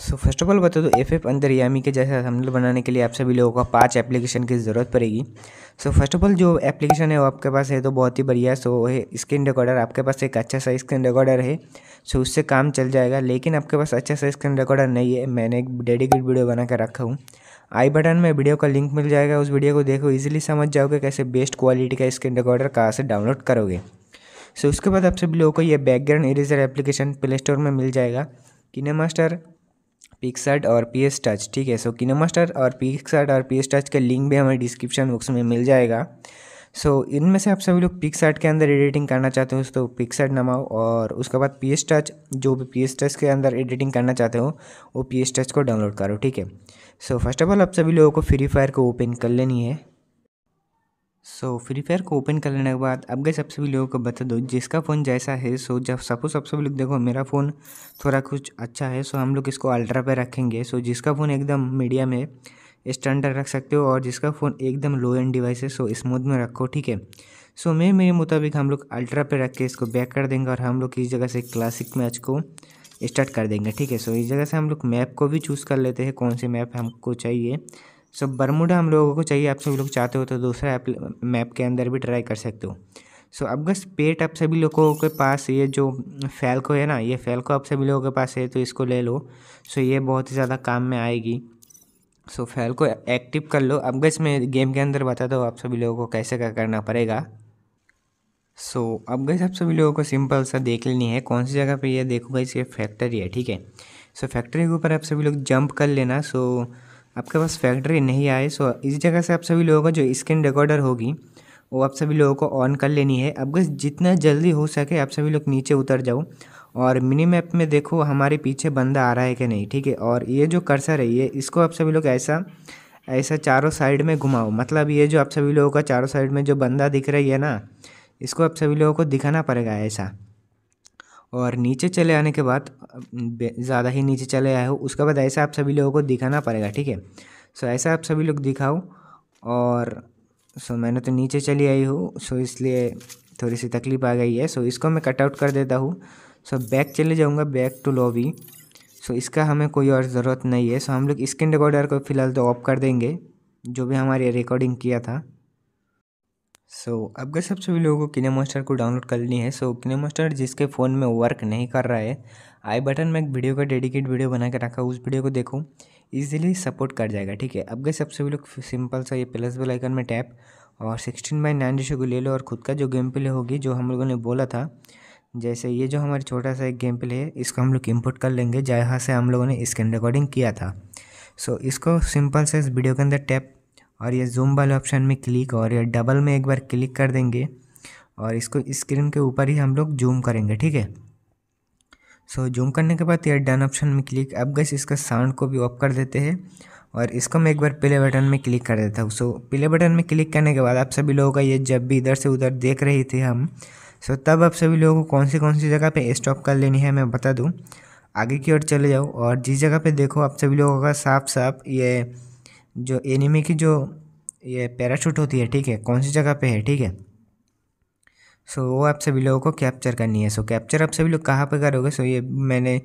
So first of all बता दो F F अंदर यामी के जैसा थंबनेल बनाने के लिए आप सभी लोगों को पांच एप्लीकेशन की ज़रूरत पड़ेगी सो फर्स्ट ऑफ ऑल जो एप्लीकेशन है वो आपके पास है तो बहुत ही बढ़िया सो है स्क्रीन रिकॉर्डर आपके पास एक अच्छा सा स्क्रीन रिकॉर्डर है सो उससे काम चल जाएगा लेकिन आपके पास अच्छा सा स्क्रीन रिकॉर्डर नहीं है मैंने एक डेडिकेट वीडियो बना कर रखा हूँ आई बटन में वीडियो का लिंक मिल जाएगा उस वीडियो को देखो ईजिली समझ जाओगे कैसे बेस्ट क्वालिटी का स्क्रीन रिकॉर्डर कहाँ से डाउनलोड करोगे सो उसके बाद आप सभी लोगों को ये background eraser application play store में मिल जाएगा किने मास्टर पिक्सर्ट और पी एस टच ठीक है सो किनोमास्टर और पिक्सर्ट और पी एस टच का लिंक भी हमें डिस्क्रिप्शन बॉक्स में मिल जाएगा सो so, इनमें से आप सभी लोग पिक्सर्ट के अंदर एडिटिंग करना चाहते हो तो पिक्सर्ट नमाओ और उसके बाद पी एस टच जो भी पी एस टच के अंदर एडिटिंग करना चाहते हो वो पी एस टच को डाउनलोड करो ठीक है सो फर्स्ट ऑफ ऑल आप सभी लोगों को फ्री फायर को ओपन कर लेनी है सो फ्री फायर को ओपन कर लेने के बाद अब गए सबसे भी लोगों को बता दो जिसका फ़ोन जैसा है सो जब सपोज सबसे भी लोग देखो मेरा फ़ोन थोड़ा कुछ अच्छा है सो हम लोग इसको अल्ट्रा पे रखेंगे सो जिसका फ़ोन एकदम मीडियम है स्टैंडर्ड रख सकते हो और जिसका फ़ोन एकदम लो एंड डिवाइस है सो स्मूथ में रखो ठीक है सो मैं मेरे मुताबिक हम लोग अल्ट्रा पे रख के इसको बैक कर देंगे और हम लोग इस जगह से क्लासिक मैच को स्टार्ट कर देंगे ठीक है सो इस जगह से हम लोग मैप को भी चूज़ कर लेते हैं कौन से मैप हमको चाहिए सो बरमूडा हम लोगों को चाहिए आप सभी लोग चाहते हो तो दूसरा ऐप मैप के अंदर भी ट्राई कर सकते हो सो अब बस पेट आप सभी लोगों के पास ये जो फैल्को है ना ये फैलको आप सभी लोगों के पास है तो इसको ले लो सो ये बहुत ही ज़्यादा काम में आएगी सो फैलको एक्टिव कर लो अब बस मैं गेम के अंदर बताता हूँ आप सभी लोगों को कैसे क्या करना पड़ेगा सो so, अब गस आप सभी लोगों को सिंपल सा देख लेनी है कौन सी जगह पे ये देखो गई ये फैक्ट्री है ठीक है सो so, फैक्ट्री के ऊपर आप सभी लोग जंप कर लेना सो so, आपके पास फैक्ट्री नहीं आए सो इस जगह से आप सभी लोगों का जो स्क्रीन रिकॉर्डर होगी वो आप सभी लोगों को ऑन कर लेनी है अब जितना जल्दी हो सके आप सभी लोग नीचे उतर जाओ और मिनी मैप में देखो हमारे पीछे बंदा आ रहा है कि नहीं ठीक है और ये जो कर्सर है ये इसको आप सभी लोग ऐसा ऐसा चारों साइड में घुमाओ मतलब ये जो आप सभी लोगों का चारों साइड में जो बंदा दिख रही है ना इसको आप सभी लोगों को दिखाना पड़ेगा ऐसा और नीचे चले आने के बाद ज़्यादा ही नीचे चले आए हो उसके बाद ऐसा आप सभी लोगों को दिखाना पड़ेगा ठीक है सो ऐसा आप सभी लोग दिखाओ और सो मैंने तो नीचे चली आई हूँ सो इसलिए थोड़ी सी तकलीफ आ गई है सो इसको मैं कटआउट कर देता हूँ सो बैक चले जाऊँगा बैक टू लॉबी सो इसका हमें कोई और ज़रूरत नहीं है सो हम लोग स्क्रीन रिकॉर्डर को फ़िलहाल तो ऑफ कर देंगे जो भी हमारे रिकॉर्डिंग किया था सो so, अब के सब सभी लोगों को किने मास्टर को डाउनलोड कर ली है सो so, किने मास्टर जिसके फ़ोन में वर्क नहीं कर रहा है आई बटन में एक वीडियो का डेडिकेट वीडियो बना के रखा उस वीडियो को देखो ईजिली सपोर्ट कर जाएगा ठीक है अब के सब सभी लोग सिंपल सा ये प्लस बेल आइकन में टैप और सिक्सटीन बाई नाइन को ले लो और खुद का जो गेम प्ले होगी जो हम लोगों ने बोला था जैसे ये जो हमारा छोटा सा एक गेम प्ले है इसको हम लोग इम्पोर्ट कर लेंगे जहाँ से हम लोगों ने स्क्रीन रिकॉर्डिंग किया था सो so, इसको सिंपल से इस वीडियो के अंदर टैप और ये जूम वाले ऑप्शन में क्लिक और ये डबल में एक बार क्लिक कर देंगे और इसको स्क्रीन के ऊपर ही हम लोग जूम करेंगे ठीक है सो जूम करने के बाद ये डन ऑप्शन में क्लिक अब गैस इसका साउंड को भी ऑफ कर देते हैं और इसको मैं एक बार प्ले बटन में क्लिक कर देता हूँ सो प्ले बटन में क्लिक करने के बाद आप सभी लोगों का ये जब भी इधर से उधर देख रहे थे हम सो तब आप सभी लोगों को कौन सी कौन सी जगह पर स्टॉप कर लेनी है मैं बता दूँ आगे की ओर चले जाओ और जिस जगह पर देखो आप सभी लोगों का साफ साफ ये जो एनिमी की जो ये पैराशूट होती है ठीक है कौन सी जगह पे है ठीक है सो वो आप सभी लोगों को कैप्चर करनी है सो कैप्चर आप सभी लोग कहाँ पे करोगे सो ये मैंने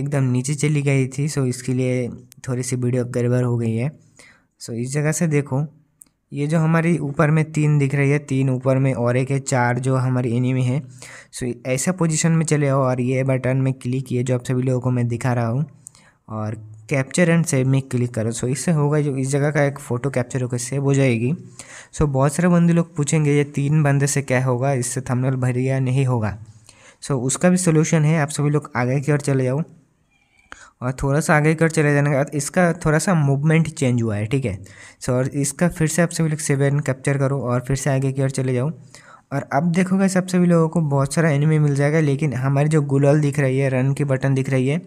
एकदम नीचे चली गई थी सो इसके लिए थोड़ी सी वीडियो गड़बड़ हो गई है सो इस जगह से देखो ये जो हमारी ऊपर में तीन दिख रही है तीन ऊपर में और एक है चार जो हमारी एनिमी है सो ऐसा पोजिशन में चले आओ और ये बटन में क्लिक किए जो आप सभी लोगों को मैं दिखा रहा हूँ और कैप्चर एंड सेव में क्लिक करो सो इससे होगा जो इस जगह का एक फ़ोटो कैप्चर होकर सेव हो जाएगी सो बहुत सारे बंदे लोग पूछेंगे ये तीन बंदे से क्या होगा इससे थंबनेल या नहीं होगा सो उसका भी सोल्यूशन है आप सभी लोग आगे की ओर चले जाओ और थोड़ा सा आगे कर चले जाने के बाद इसका थोड़ा सा मूवमेंट चेंज हुआ है ठीक है सो और इसका फिर से आप सभी लोग सेवन कैप्चर करो और फिर से आगे की ओर चले जाओ और अब देखोगे सब सभी लोगों को बहुत सारा एनिमी मिल जाएगा लेकिन हमारी जो गुलल दिख रही है रन की बटन दिख रही है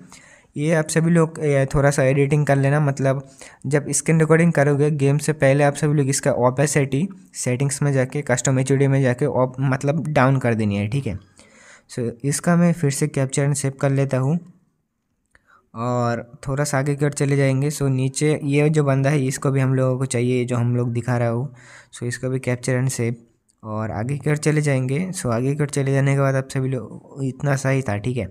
ये आप सभी लोग थोड़ा सा एडिटिंग कर लेना मतलब जब स्क्रीन रिकॉर्डिंग करोगे गेम से पहले आप सभी लोग इसका ऑपेसिटी सेटिंग्स में जाके कस्टम एच में जाके ऑप मतलब डाउन कर देनी है ठीक है सो so, इसका मैं फिर से कैप्चर एंड सेव कर लेता हूँ और थोड़ा सा आगे की ओर चले जाएंगे सो so, नीचे ये जो बंदा है इसको भी हम लोगों को चाहिए जो हम लोग दिखा रहा हूँ सो so, इसको भी कैप्चर एंड सेव और आगे की ओर चले जाएंगे सो so, आगे की ओर चले जाने के बाद आप सभी लोग इतना सा ही था ठीक है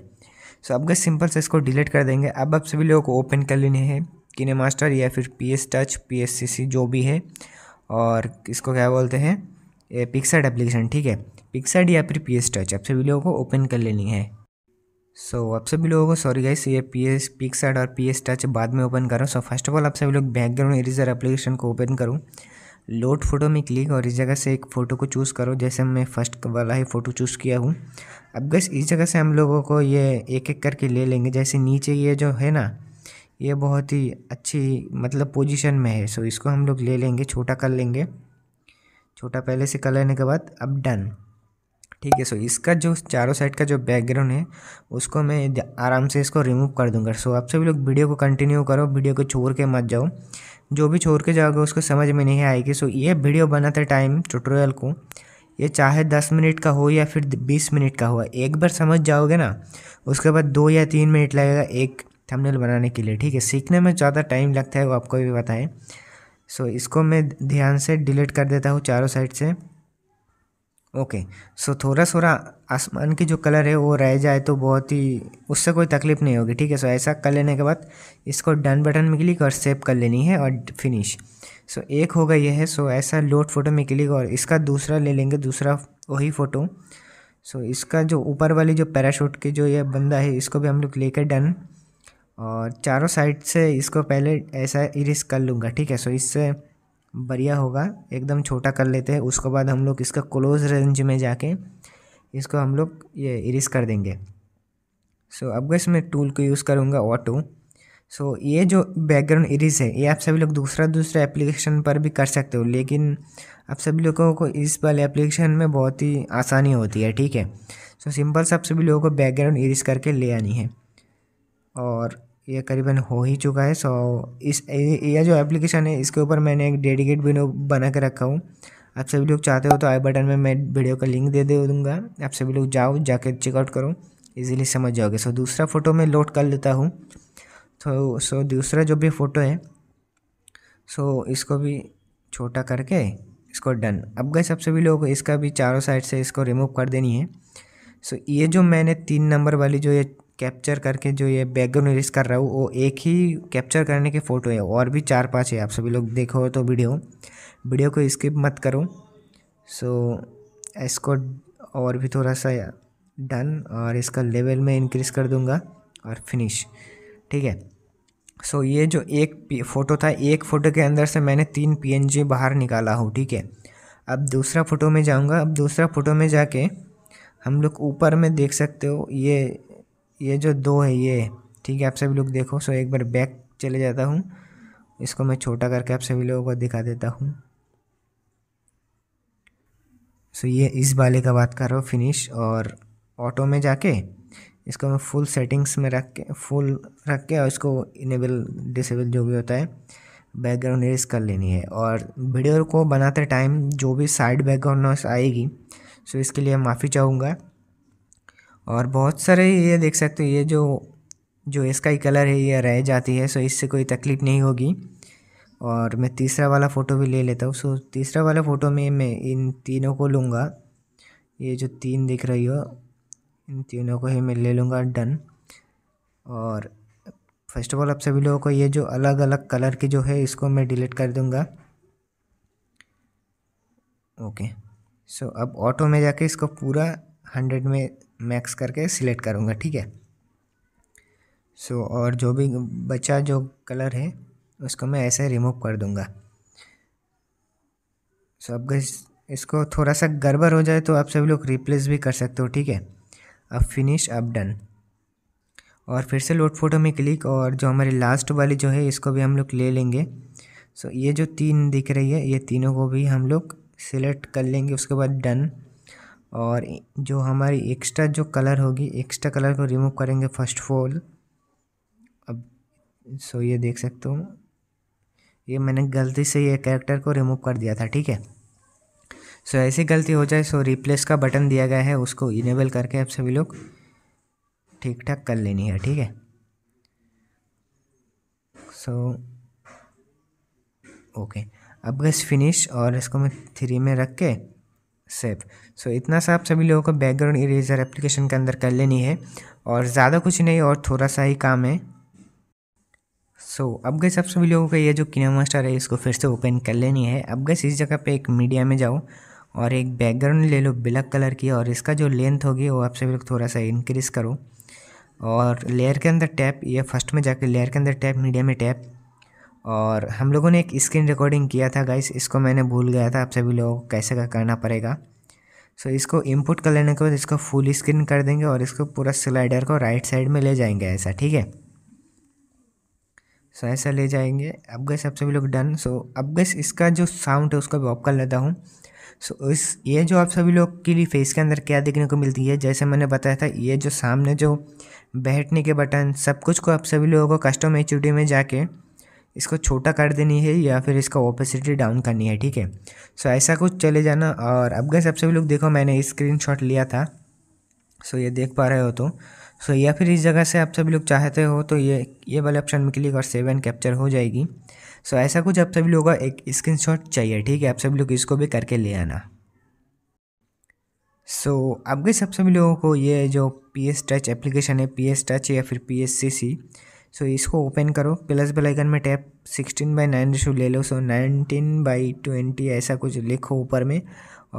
सो अब गए सिंपल से इसको डिलीट कर देंगे अब आप सभी लोगों को ओपन कर लेने हैं किने मास्टर या फिर P S touch P S C C जो भी है और इसको क्या बोलते हैं पिक्सड एप्लीकेशन ठीक है पिक्सड या फिर पी एस टच आप सभी लोगों को ओपन कर लेनी है सो so, आप सभी लोगों को सॉरी गाइस ये पी एस पिक्सड और पी एस टच बाद में ओपन करूँ सो फर्स्ट ऑफ ऑल आप सभी लोग बैकग्राउंड इरेजर एप्लीकेशन को ओपन करूँ लोड फ़ोटो में क्लिक और इस जगह से एक फ़ोटो को चूज़ करो जैसे मैं फ़र्स्ट वाला ही फ़ोटो चूज़ किया हूँ अब बस इस जगह से हम लोगों को ये एक एक करके ले लेंगे जैसे नीचे ये जो है ना ये बहुत ही अच्छी मतलब पोजीशन में है सो इसको हम लोग ले लेंगे छोटा कर लेंगे छोटा पहले से कर लेने के बाद अब डन ठीक है सो इसका जो चारों साइड का जो बैकग्राउंड है उसको मैं आराम से इसको रिमूव कर दूंगा सो आप सभी लोग वीडियो को कंटिन्यू करो वीडियो को छोड़ के मत जाओ जो भी छोड़ के जाओगे उसको समझ में नहीं आएगी सो ये वीडियो बनाते टाइम ट्यूटोरियल को ये चाहे दस मिनट का हो या फिर बीस मिनट का हो एक बार समझ जाओगे ना उसके बाद दो या तीन मिनट लगेगा एक थंबनेल बनाने के लिए ठीक है सीखने में ज़्यादा टाइम लगता है वो आपको भी बताएं सो इसको मैं ध्यान से डिलीट कर देता हूँ चारों साइड से ओके सो थोड़ा थोड़ा आसमान की जो कलर है वो रह जाए तो बहुत ही उससे कोई तकलीफ़ नहीं होगी ठीक है सो ऐसा कर लेने के बाद इसको डन बटन में क्लिक और सेव कर लेनी है और फिनिश सो एक होगा यह है सो ऐसा लोड फ़ोटो में क्लिक और इसका दूसरा ले लेंगे दूसरा वही फ़ोटो सो इसका जो ऊपर वाली जो पैराशूट की जो ये बंदा है इसको भी हम लोग लेकर डन और चारों साइड से इसको पहले ऐसा इरिस कर लूँगा ठीक है सो इससे बढ़िया होगा एकदम छोटा कर लेते हैं उसके बाद हम लोग इसका क्लोज रेंज में जाके इसको हम लोग ये इरिस कर देंगे सो so, अब गैस मैं टूल को यूज़ करूँगा ऑटो सो so, ये जो बैकग्राउंड इरिस है ये आप सभी लोग दूसरा दूसरा एप्लीकेशन पर भी कर सकते हो लेकिन आप सभी लोगों को इस वाले एप्लीकेशन में बहुत ही आसानी होती है ठीक है सो so, सिंपल से आप सभी लोगों को बैकग्राउंड इरिस करके ले आनी है और ये करीबन हो ही चुका है सो इस यह जो एप्लीकेशन है इसके ऊपर मैंने एक डेडिकेट वीडियो बना के रखा हूँ आप सभी लोग चाहते हो तो आई बटन में मैं वीडियो का लिंक दे दे दूँगा आप सभी लोग जाओ जाके चेकआउट करो इजीली समझ जाओगे सो दूसरा फ़ोटो मैं लोड कर लेता हूँ तो सो दूसरा जो भी फ़ोटो है सो इसको भी छोटा करके इसको डन अब गए सब सभी लोग इसका भी चारों साइड से इसको रिमूव कर देनी है सो ये जो मैंने तीन नंबर वाली जो ये कैप्चर करके जो ये बैकग्राउंड रिलीज कर रहा हूँ वो एक ही कैप्चर करने के फ़ोटो है और भी चार पांच है आप सभी लोग देखो तो वीडियो वीडियो को स्किप मत करो सो इसको और भी थोड़ा सा डन और इसका लेवल में इंक्रीज़ कर दूंगा और फिनिश ठीक है सो so, ये जो एक फ़ोटो था एक फ़ोटो के अंदर से मैंने तीन पीएनजी बाहर निकाला हूँ ठीक है अब दूसरा फ़ोटो में जाऊँगा अब दूसरा फ़ोटो में जाके हम लोग ऊपर में देख सकते हो ये ये जो दो है ये ठीक है आप सभी लोग देखो सो एक बार बैक चले जाता हूँ इसको मैं छोटा करके आप सभी लोगों को दिखा देता हूँ सो ये इस वाले का बात कर रहा हूँ फिनिश और ऑटो में जाके इसको मैं फुल सेटिंग्स में रख के फुल रख के और इसको इनेबल डिसेबल जो भी होता है बैकग्राउंड इरेज कर लेनी है और वीडियो को बनाते टाइम जो भी साइड बैकग्राउंड नॉइस आएगी सो इसके लिए माफ़ी चाहूँगा और बहुत सारे ये देख सकते हो ये जो जो इसका ही कलर है ये रह जाती है सो इससे कोई तकलीफ़ नहीं होगी और मैं तीसरा वाला फ़ोटो भी ले लेता हूँ सो तीसरा वाला फ़ोटो में मैं इन तीनों को लूँगा ये जो तीन दिख रही हो इन तीनों को ही मैं ले लूँगा डन और फर्स्ट ऑफ ऑल आप सभी लोगों को ये जो अलग अलग कलर की जो है इसको मैं डिलीट कर दूँगा ओके सो अब ऑटो में जाके इसको पूरा हंड्रेड में मैक्स करके सिलेक्ट करूँगा ठीक है सो so, और जो भी बचा जो कलर है उसको मैं ऐसे रिमूव कर दूँगा सो so, अब इसको थोड़ा सा गड़बड़ हो जाए तो आप सभी लोग रिप्लेस भी कर सकते हो ठीक है अब फिनिश अब डन और फिर से लोड फोटो में क्लिक और जो हमारी लास्ट वाली जो है इसको भी हम लोग ले लेंगे सो so, ये जो तीन दिख रही है ये तीनों को भी हम लोग सिलेक्ट कर लेंगे उसके बाद डन और जो हमारी एक्स्ट्रा जो कलर होगी एक्स्ट्रा कलर को रिमूव करेंगे फर्स्ट फॉल अब सो ये देख सकते हो ये मैंने गलती से ये कैरेक्टर को रिमूव कर दिया था ठीक है सो ऐसी गलती हो जाए सो रिप्लेस का बटन दिया गया है उसको इनेबल करके आप सभी लोग ठीक ठाक कर लेनी है ठीक है सो ओके अब बस फिनिश और इसको मैं थ्री में रख के सेव सो so, इतना सा आप सभी लोगों को बैकग्राउंड इरेजर एप्लीकेशन के अंदर कर लेनी है और ज़्यादा कुछ नहीं और थोड़ा सा ही काम है सो so, अब गैस आप सभी लोगों का ये जो किनो मास्टर है इसको फिर से ओपन कर लेनी है अब गैस इस जगह पे एक मीडिया में जाओ और एक बैकग्राउंड ले लो ब्लैक कलर की और इसका जो लेंथ होगी वो आप सभी लोग थोड़ा सा इंक्रीज़ करो और लेयर के अंदर टैप ये फर्स्ट में जाकर लेयर के अंदर टैप मीडिया में टैप और हम लोगों ने एक स्क्रीन रिकॉर्डिंग किया था गाइस इसको मैंने भूल गया था आप सभी लोगों को कैसे का करना पड़ेगा सो so, इसको इनपुट कर लेने के बाद इसको फुल स्क्रीन कर देंगे और इसको पूरा स्लाइडर को राइट साइड में ले जाएंगे ऐसा ठीक है सो ऐसा ले जाएंगे अब गैस आप सभी लोग डन सो अब गैस इसका जो साउंड है उसको भी ऑफ कर लेता हूँ सो so, इस ये जो आप सभी लोग के लिए फेस के अंदर क्या देखने को मिलती है जैसे मैंने बताया था ये जो सामने जो बैठने के बटन सब कुछ को आप सभी लोगों को कस्टम एच में जाके इसको छोटा कर देनी है या फिर इसका ओपेसिटी डाउन करनी है ठीक है सो ऐसा कुछ चले जाना और अब गैस सबसे भी लोग देखो मैंने स्क्रीन शॉट लिया था सो ये देख पा रहे हो तो सो या फिर इस जगह से आप सभी लोग चाहते हो तो ये ये वाले ऑप्शन में क्लिक और सेव एंड कैप्चर हो जाएगी सो ऐसा कुछ आप सभी लोगों का एक स्क्रीनशॉट चाहिए ठीक है आप सभी लोग इसको भी करके ले आना सो अब गई सब सभी लोगों को ये जो पी एस टच एप्लीकेशन है पी एस टच या फिर पी एस सी सी सो इसको ओपन करो प्लस बेल आइकन में tap sixteen by nine ratio ले लो सो नाइनटीन बाई ट्वेंटी ऐसा कुछ लिखो ऊपर में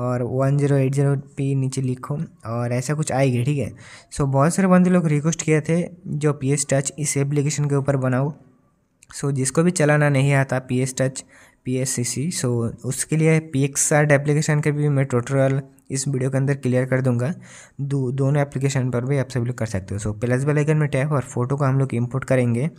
और one zero eight zero p नीचे लिखो और ऐसा कुछ आएगी ठीक है सो so, बहुत सारे बंदे लोग रिक्वेस्ट किए थे जो पी एस टच इस एप्लीकेशन के ऊपर बनाओ सो so, जिसको भी चलाना नहीं आता P S touch P so उसके लिए पी एप्लीकेशन के भी मैं टोटल इस वीडियो के अंदर क्लियर कर दूंगा दो दोनों एप्लीकेशन पर भी आप सभी लोग कर सकते हो सो प्लस वाले आइकन में टैप और फोटो को हम लोग इंपोर्ट करेंगे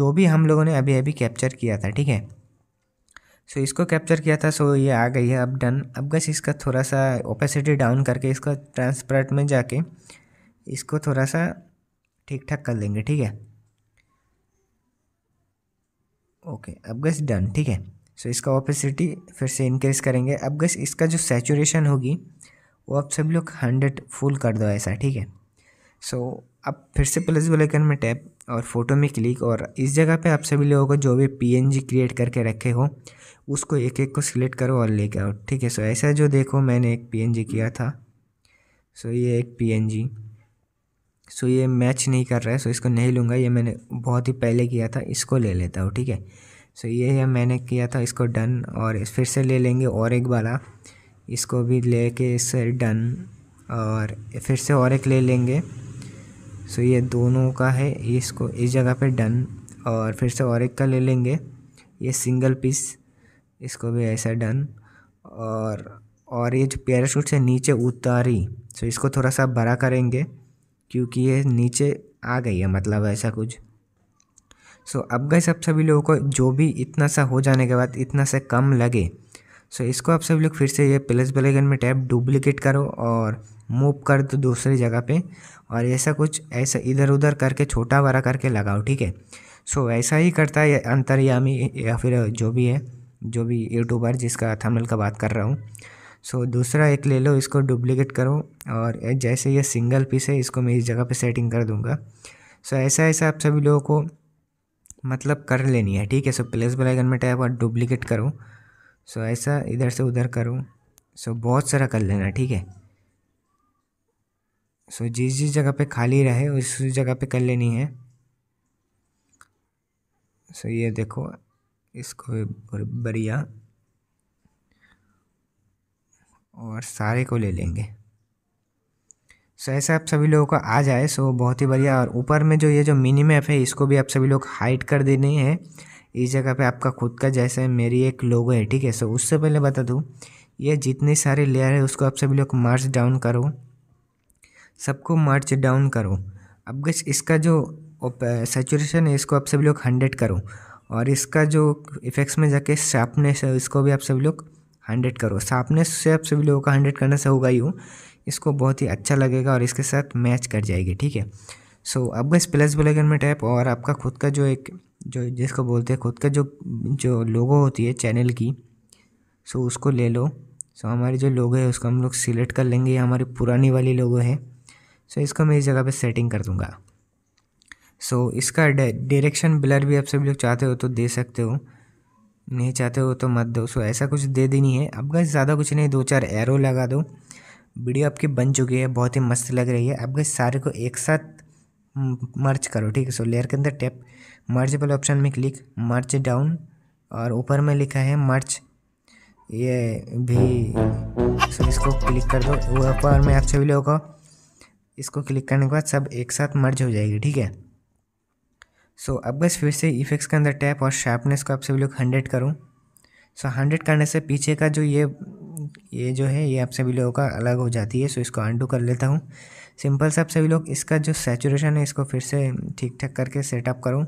जो भी हम लोगों ने अभी अभी कैप्चर किया था ठीक है सो so, इसको कैप्चर किया था सो so ये आ गई है अब डन अब बस इसका थोड़ा सा ओपेसिटी डाउन करके इसका ट्रांसपरेंट में जाके इसको थोड़ा सा ठीक ठाक कर लेंगे ठीक है ओके अब गैस डन ठीक है सो इसका ऑपेसिटी फिर से इंक्रीज़ करेंगे अब गैस इसका जो सेचुरेशन होगी वो आप सभी लोग हंड्रेड फुल कर दो ऐसा ठीक है सो so, अब फिर से प्लस आइकन में टैप और फोटो में क्लिक और इस जगह पे आप सभी लोगों को जो भी पीएनजी क्रिएट करके रखे हो उसको एक एक को सिलेक्ट करो और लेके आओ ठीक है सो ऐसा जो देखो मैंने एक पीएनजी किया था सो so, ये एक पीएनजी सो ये मैच नहीं कर रहा है सो इसको नहीं लूँगा ये मैंने बहुत ही पहले किया था इसको ले लेता हूँ ठीक है सो ये है मैंने किया था इसको डन और फिर से ले लेंगे और एक वाला हाँ। इसको भी ले के इससे डन और फिर से और एक ले लेंगे सो ये दोनों का है इसको इस जगह पे डन और फिर से और एक का ले लेंगे ये सिंगल पीस इसको भी ऐसा डन और और ये जो पैराशूट से नीचे उतारी सो इसको थोड़ा सा बड़ा करेंगे क्योंकि ये नीचे आ गई है मतलब ऐसा कुछ सो so, अब गए सब सभी लोगों को जो भी इतना सा हो जाने के बाद इतना सा कम लगे सो so, इसको आप सभी लोग फिर से ये प्लस बलेगन में टैप डुप्लिकेट करो और मूव कर दो दूसरी जगह पे और ऐसा कुछ ऐसा इधर उधर करके छोटा बड़ा करके लगाओ ठीक है सो ऐसा ही करता है अंतर्यामी या फिर जो भी है जो भी यूट्यूबर जिसका थमल का बात कर रहा हूँ सो so, दूसरा एक ले लो इसको डुप्लीकेट करो और जैसे ये सिंगल पीस है इसको मैं इस जगह पे सेटिंग कर दूँगा सो so, ऐसा ऐसा आप सभी लोगों को मतलब कर लेनी है ठीक है सो प्लस बलाइकन में टाइप और डुप्लीकेट करो सो so, ऐसा इधर से उधर करो सो so, बहुत सारा कर लेना ठीक है सो so, जिस जिस जगह पे खाली रहे उस जगह पे कर लेनी है सो so, ये देखो इसको बढ़िया और सारे को ले लेंगे सो ऐसा आप सभी लोगों का आ जाए सो बहुत ही बढ़िया और ऊपर में जो ये जो मिनी मैप है इसको भी आप सभी लोग हाइट कर देने हैं इस जगह पे आपका खुद का जैसे मेरी एक लोगो है ठीक है सो उससे पहले बता दूँ ये जितने सारे लेयर है उसको आप सभी लोग मार्च डाउन करो सबको मार्च डाउन करो अब गैस इसका जो सेचुरेशन है इसको आप सभी लोग हंड्रेड करो और इसका जो इफ़ेक्ट्स में जाके शार्पनेस है इसको भी आप सभी लोग हंड्रेड करो सामने से आप सभी लोगों का हंड्रेड करने से होगा ही हो इसको बहुत ही अच्छा लगेगा और इसके साथ मैच कर जाएगी ठीक है सो so, अब बस प्लस बलेगन में टैप और आपका खुद का जो एक जो जिसको बोलते हैं खुद का जो जो लोगो होती है चैनल की सो so, उसको ले लो सो so, हमारी जो लोगो है उसको हम लोग सिलेक्ट कर लेंगे हमारी पुरानी वाली लोगो है सो so, इसको मैं इस जगह पे सेटिंग कर दूँगा सो so, इसका डायरेक्शन ब्लर भी आप सभी लोग चाहते हो तो दे सकते हो नहीं चाहते हो तो मत दो सो ऐसा कुछ दे देनी है अब गई ज़्यादा कुछ नहीं दो चार एरो लगा दो वीडियो आपकी बन चुकी है बहुत ही मस्त लग रही है अब गई सारे को एक साथ मर्च करो ठीक है सो लेयर के अंदर टैप मर्च वाले ऑप्शन में क्लिक मर्च डाउन और ऊपर में लिखा है मर्च ये भी सो इसको क्लिक कर दो ऊपर में आप सभी लोगों को इसको क्लिक करने के बाद सब एक साथ मर्ज हो जाएगी ठीक है सो अब बस फिर से इफेक्ट्स के अंदर टैप और शार्पनेस को आप सभी लोग हंड्रेड करूँ सो हंड्रेड करने से पीछे का जो ये ये जो है ये आप सभी लोगों का अलग हो जाती है सो इसको अंडू कर लेता हूँ सिंपल से आप सभी लोग इसका जो सेचुरेशन है इसको फिर से ठीक ठाक करके सेटअप करूँ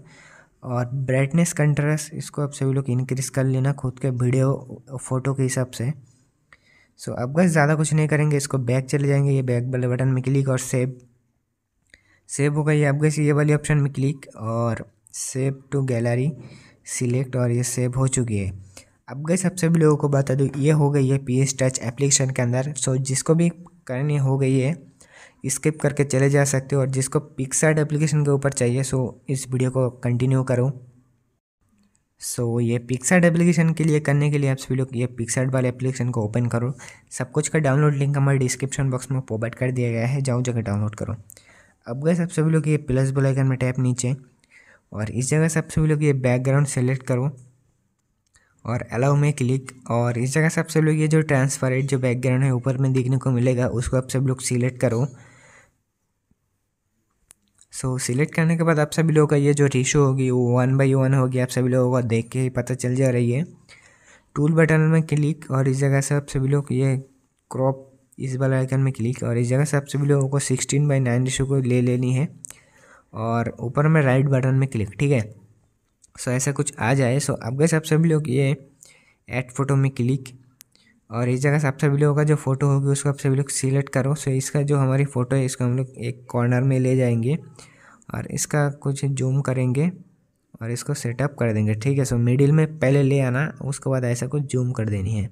और ब्राइटनेस कंट्रास्ट इसको आप सभी लोग इंक्रीज़ कर लेना खुद के वीडियो फ़ोटो के हिसाब से सो so, अब बस ज़्यादा कुछ नहीं करेंगे इसको बैक चले जाएंगे ये बैक वाले बटन में क्लिक और सेव सेव हो गई है गई ये वाली ऑप्शन में क्लिक और सेव टू गैलरी सिलेक्ट और ये सेव हो चुकी है अब गई सब सभी लोगों को बता दूँ ये हो गई है पी एस टच एप्लीकेशन के अंदर सो जिसको भी करनी हो गई है स्किप करके चले जा सकते हो और जिसको पिक्सार्ट एप्लीकेशन के ऊपर चाहिए सो इस वीडियो को कंटिन्यू करो सो ये पिक्सार्ट एप्लीकेशन के लिए करने के लिए आप सभी लोग ये पिक्सार्ट वाले एप्लीकेशन को ओपन करो सब कुछ का डाउनलोड लिंक हमारे डिस्क्रिप्शन बॉक्स में प्रोवाइड कर दिया गया है जाओ जगह डाउनलोड करो अब गए आप सभी लोग ये प्लस बुलाइकन में टैप नीचे और इस जगह से आप सभी लोग ये बैकग्राउंड सेलेक्ट करो और अलाउ में क्लिक और इस जगह से आप लोग ये जो ट्रांसफरेट जो बैकग्राउंड है ऊपर में देखने को मिलेगा उसको आप सब लोग सिलेक्ट करो सो so, सिलेक्ट करने के बाद आप सभी लोगों का ये जो रेशो होगी वो वन बाई वन होगी आप सभी लोगों को देख के ही पता चल जा रही है टूल बटन में क्लिक और इस जगह से आप सभी लोग ये क्रॉप इस वाला आइकन में क्लिक और इस जगह से आप सभी लोगों को सिक्सटीन बाई नाइन रेशो को ले लेनी है और ऊपर में राइट बटन में क्लिक ठीक है सो ऐसा कुछ आ जाए सो अब गए आप सभी लोग ये एड फोटो में क्लिक और इस जगह से आप सभी लोगों का जो फ़ोटो होगी उसको आप सभी लोग सिलेक्ट करो सो इसका जो हमारी फ़ोटो है इसको हम लोग एक कॉर्नर में ले जाएंगे और इसका कुछ जूम करेंगे और इसको सेटअप कर देंगे ठीक है सो मिडिल में पहले ले आना उसके बाद ऐसा कुछ जूम कर देनी है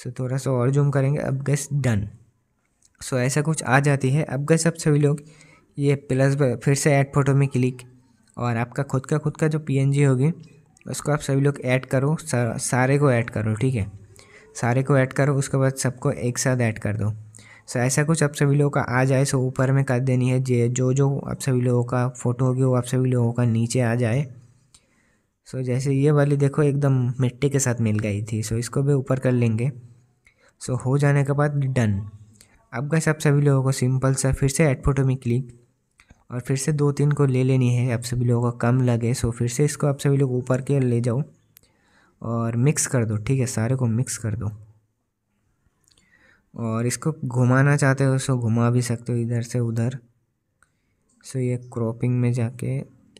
सो थोड़ा सा और जूम करेंगे अब गैस डन सो ऐसा कुछ आ जाती है अब गैस अब सभी लोग ये प्लस फिर से ऐड फोटो में क्लिक और आपका खुद का खुद का जो पी होगी उसको आप सभी लोग ऐड करो सारे को ऐड करो ठीक है सारे को ऐड करो उसके बाद सबको एक साथ ऐड कर दो सो ऐसा कुछ आप सभी लोगों का आ जाए सो ऊपर में कर देनी है जे जो जो आप सभी लोगों का फ़ोटो होगी वो आप सभी लोगों का नीचे आ जाए सो so, जैसे ये वाली देखो एकदम मिट्टी के साथ मिल गई थी सो so, इसको भी ऊपर कर लेंगे सो so, हो जाने के बाद डन अब गैस आप सभी लोगों को सिंपल सा फिर से एड फोटो में क्लिक और फिर से दो तीन को ले लेनी है आप सभी लोगों को कम लगे सो फिर से इसको आप सभी लोग ऊपर के ले जाओ और मिक्स कर दो ठीक है सारे को मिक्स कर दो और इसको घुमाना चाहते हो सो घुमा भी सकते हो इधर से उधर सो ये क्रॉपिंग में जाके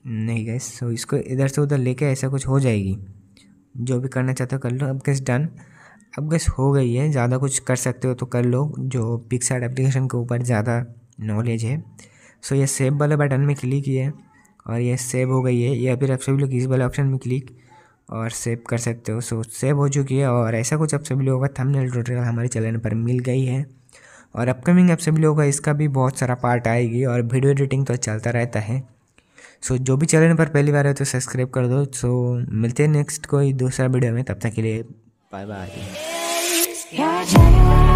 नहीं गैस सो इसको इधर से उधर लेके ऐसा कुछ हो जाएगी जो भी करना चाहते हो कर लो अब गैस डन अब गैस हो गई है ज़्यादा कुछ कर सकते हो तो कर लो जो पिक्सार्ट एप्लीकेशन के ऊपर ज़्यादा नॉलेज है सो ये सेव वाले बटन में क्लिक किया और ये सेव हो गई है या फिर आप सभी लोग इस वाले ऑप्शन में क्लिक और सेव कर सकते हो सो सेव हो चुकी है और ऐसा कुछ आप सभी लोगों का थंबनेल ट्यूटोरियल हमारे चैनल पर मिल गई है और अपकमिंग आप सभी लोगों का इसका भी बहुत सारा पार्ट आएगी और वीडियो एडिटिंग तो चलता रहता है सो जो भी चैनल पर पहली बार है तो सब्सक्राइब कर दो सो मिलते हैं नेक्स्ट कोई दूसरा वीडियो में तब तक के लिए बाय बाय